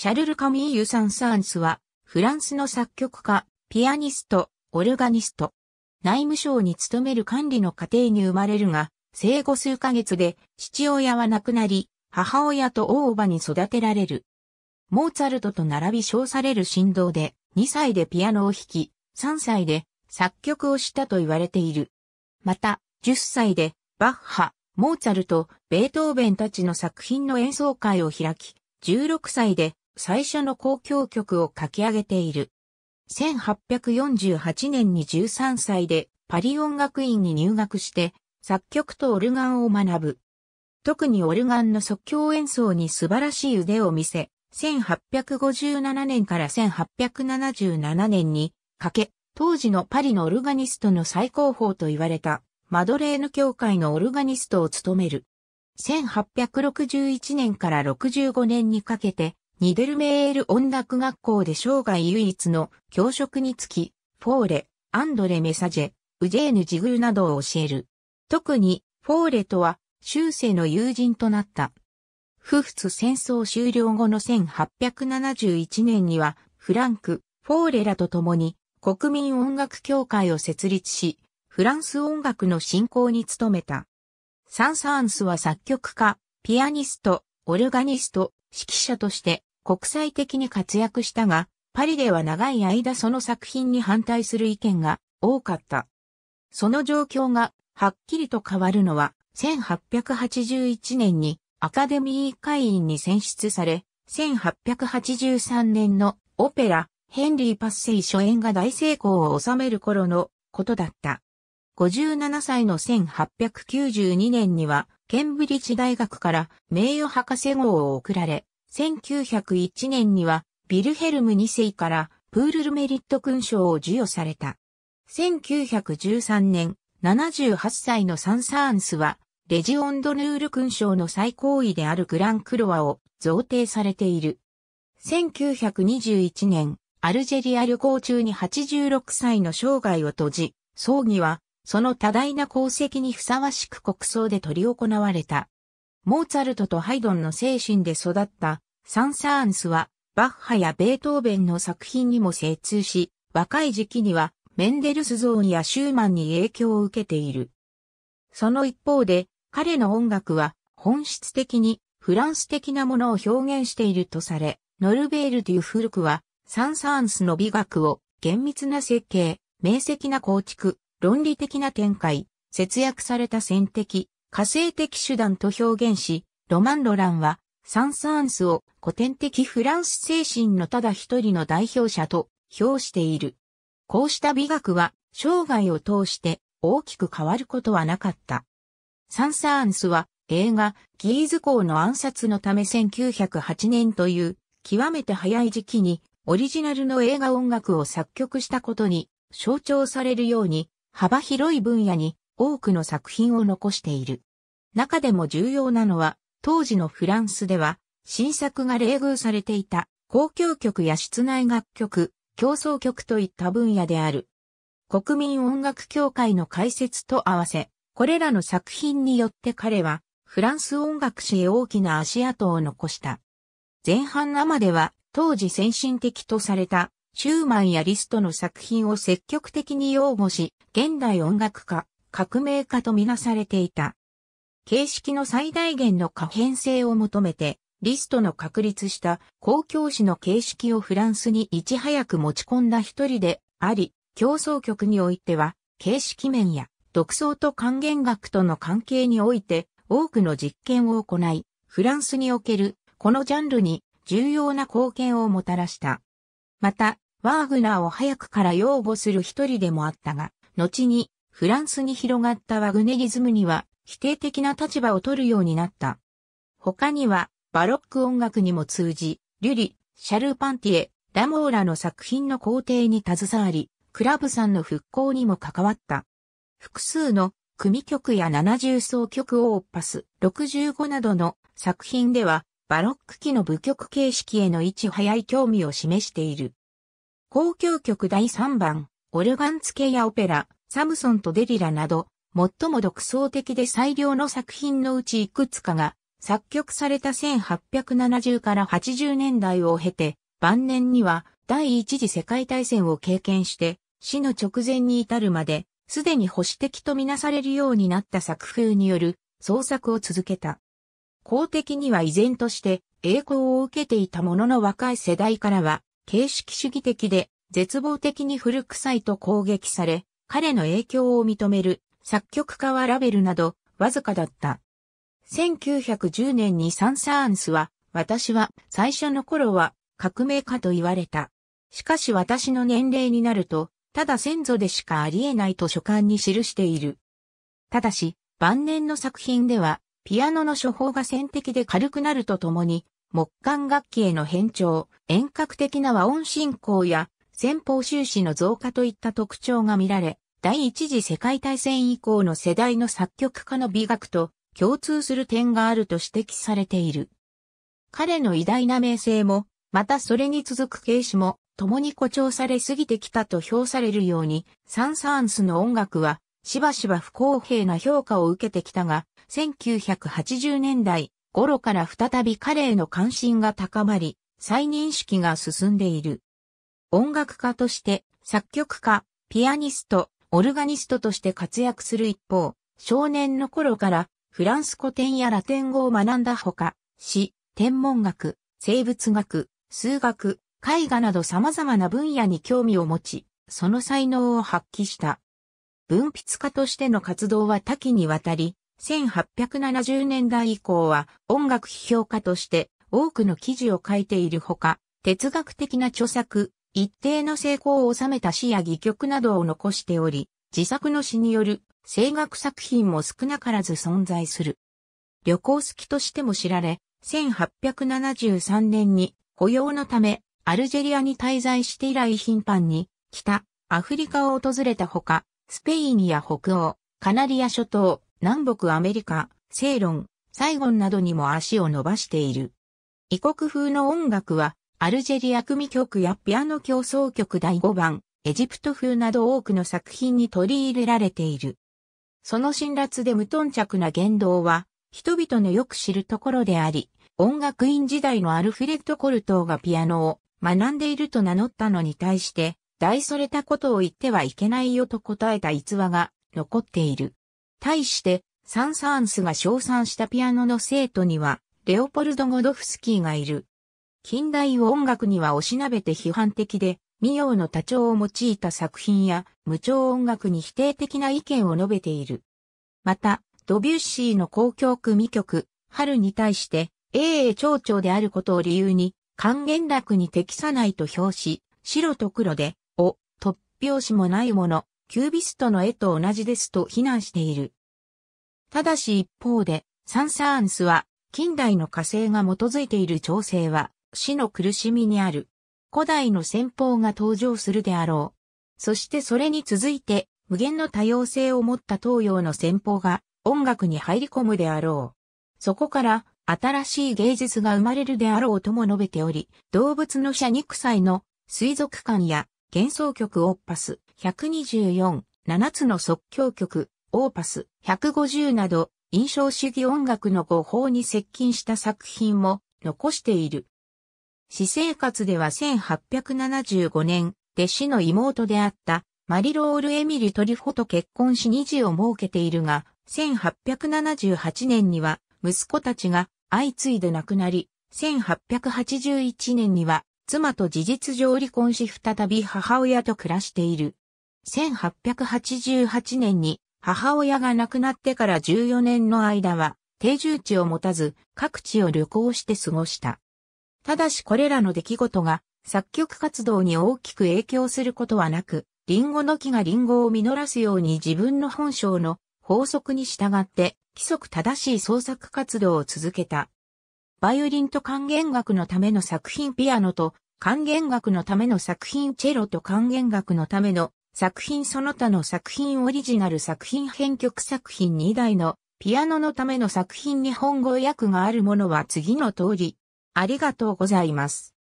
シャルル・カミーユ・サン・サーンスは、フランスの作曲家、ピアニスト、オルガニスト。内務省に勤める管理の家庭に生まれるが、生後数ヶ月で父親は亡くなり、母親と大叔母に育てられる。モーツァルトと並び称される振動で、2歳でピアノを弾き、3歳で作曲をしたと言われている。また、10歳でバッハ、モーツァルト、ベートーベンたちの作品の演奏会を開き、16歳で最初の公共曲を書き上げている。1848年に13歳でパリ音楽院に入学して作曲とオルガンを学ぶ。特にオルガンの即興演奏に素晴らしい腕を見せ、1857年から1877年にかけ、当時のパリのオルガニストの最高峰と言われたマドレーヌ協会のオルガニストを務める。1861年から65年にかけてニデルメール音楽学校で生涯唯一の教職につき、フォーレ、アンドレ・メサジェ、ウジェーヌ・ジグルなどを教える。特に、フォーレとは、終世の友人となった。フフツ戦争終了後の1871年には、フランク、フォーレらと共に、国民音楽協会を設立し、フランス音楽の振興に努めた。サンサーンスは作曲家、ピアニスト、オルガニスト、指揮者として、国際的に活躍したが、パリでは長い間その作品に反対する意見が多かった。その状況がはっきりと変わるのは、1881年にアカデミー会員に選出され、1883年のオペラ、ヘンリー・パッセイ初演が大成功を収める頃のことだった。57歳の1892年には、ケンブリッジ大学から名誉博士号を贈られ、1901年には、ビルヘルム2世からプールルメリット勲章を授与された。1913年、78歳のサンサーンスは、レジオンドヌール勲章の最高位であるグランクロワを贈呈されている。1921年、アルジェリア旅行中に86歳の生涯を閉じ、葬儀は、その多大な功績にふさわしく国葬で取り行われた。モーツァルトとハイドンの精神で育ったサンサーンスは、バッハやベートーベンの作品にも精通し、若い時期には、メンデルスゾーンやシューマンに影響を受けている。その一方で、彼の音楽は、本質的に、フランス的なものを表現しているとされ、ノルベール・デュ・フルクは、サンサーンスの美学を、厳密な設計、明晰な構築、論理的な展開、節約された戦的、火星的手段と表現し、ロマン・ロランは、サンサーンスを古典的フランス精神のただ一人の代表者と評している。こうした美学は生涯を通して大きく変わることはなかった。サンサーンスは映画ギーズ校の暗殺のため1908年という極めて早い時期にオリジナルの映画音楽を作曲したことに象徴されるように幅広い分野に多くの作品を残している。中でも重要なのは当時のフランスでは、新作が冷遇されていた、公共曲や室内楽曲、競争曲といった分野である。国民音楽協会の解説と合わせ、これらの作品によって彼は、フランス音楽史へ大きな足跡を残した。前半生では、当時先進的とされた、シューマンやリストの作品を積極的に擁護し、現代音楽家、革命家とみなされていた。形式の最大限の可変性を求めて、リストの確立した公共史の形式をフランスにいち早く持ち込んだ一人であり、競争局においては、形式面や独創と還元学との関係において多くの実験を行い、フランスにおけるこのジャンルに重要な貢献をもたらした。また、ワーグナーを早くから擁護する一人でもあったが、後にフランスに広がったワグネリズムには否定的な立場を取るようになった。他には、バロック音楽にも通じ、リュリ、シャルパンティエ、ラモーラの作品の工程に携わり、クラブさんの復興にも関わった。複数の組曲や70奏曲オーパス65などの作品では、バロック期の舞曲形式へのいち早い興味を示している。公共曲第3番、オルガン付けやオペラ、サムソンとデリラなど、最も独創的で最良の作品のうちいくつかが作曲された1870から80年代を経て、晩年には第一次世界大戦を経験して死の直前に至るまで、すでに保守的とみなされるようになった作風による創作を続けた。公的には依然として栄光を受けていたものの若い世代からは、形式主義的で絶望的に古臭いと攻撃され、彼の影響を認める作曲家はラベルなど、わずかだった。1910年にサン・サーンスは、私は最初の頃は革命家と言われた。しかし私の年齢になると、ただ先祖でしかありえないと書簡に記している。ただし、晩年の作品では、ピアノの処方が先的で軽くなるとともに、木管楽器への変調、遠隔的な和音進行や、先方収支の増加といった特徴が見られ、第一次世界大戦以降の世代の作曲家の美学と共通する点があると指摘されている。彼の偉大な名声も、またそれに続く形詞も、共に誇張されすぎてきたと評されるように、サン・サーンスの音楽は、しばしば不公平な評価を受けてきたが、1980年代頃から再び彼への関心が高まり、再認識が進んでいる。音楽家として、作曲家、ピアニスト、オルガニストとして活躍する一方、少年の頃からフランス古典やラテン語を学んだほか、詩、天文学、生物学、数学、絵画など様々な分野に興味を持ち、その才能を発揮した。文筆家としての活動は多岐にわたり、1870年代以降は音楽批評家として多くの記事を書いているほか、哲学的な著作、一定の成功を収めた詩や戯曲などを残しており、自作の詩による声楽作品も少なからず存在する。旅行好きとしても知られ、1873年に雇用のためアルジェリアに滞在して以来頻繁に北アフリカを訪れたほか、スペインや北欧、カナリア諸島、南北アメリカ、セイロン、サイゴンなどにも足を伸ばしている。異国風の音楽はアルジェリア組曲やピアノ競争曲第5番、エジプト風など多くの作品に取り入れられている。その辛辣で無頓着な言動は、人々のよく知るところであり、音楽院時代のアルフレッド・コルトーがピアノを学んでいると名乗ったのに対して、大それたことを言ってはいけないよと答えた逸話が残っている。対して、サン・サーンスが称賛したピアノの生徒には、レオポルド・ゴドフスキーがいる。近代音楽にはおしなべて批判的で、民謡の多調を用いた作品や、無調音楽に否定的な意見を述べている。また、ドビュッシーの公共組曲、春に対して、英英町長であることを理由に、還元楽に適さないと表し、白と黒で、を、突拍子もないもの、キュービストの絵と同じですと非難している。ただし一方で、サンサーンスは、近代の火星が基づいている調整は、死の苦しみにある。古代の戦法が登場するであろう。そしてそれに続いて、無限の多様性を持った東洋の戦法が音楽に入り込むであろう。そこから新しい芸術が生まれるであろうとも述べており、動物の社肉祭の水族館や幻想曲オーパス124、7つの即興曲オーパス150など印象主義音楽の語法に接近した作品も残している。私生活では1875年、弟子の妹であったマリロール・エミリ・トリフォと結婚し2児を設けているが、1878年には息子たちが相次いで亡くなり、1881年には妻と事実上離婚し再び母親と暮らしている。1888年に母親が亡くなってから14年の間は定住地を持たず各地を旅行して過ごした。ただしこれらの出来事が作曲活動に大きく影響することはなく、リンゴの木がリンゴを実らすように自分の本性の法則に従って規則正しい創作活動を続けた。バイオリンと管弦楽のための作品ピアノと管弦楽のための作品チェロと管弦楽のための作品その他の作品オリジナル作品編曲作品2台のピアノのための作品日本語訳があるものは次の通りありがとうございます。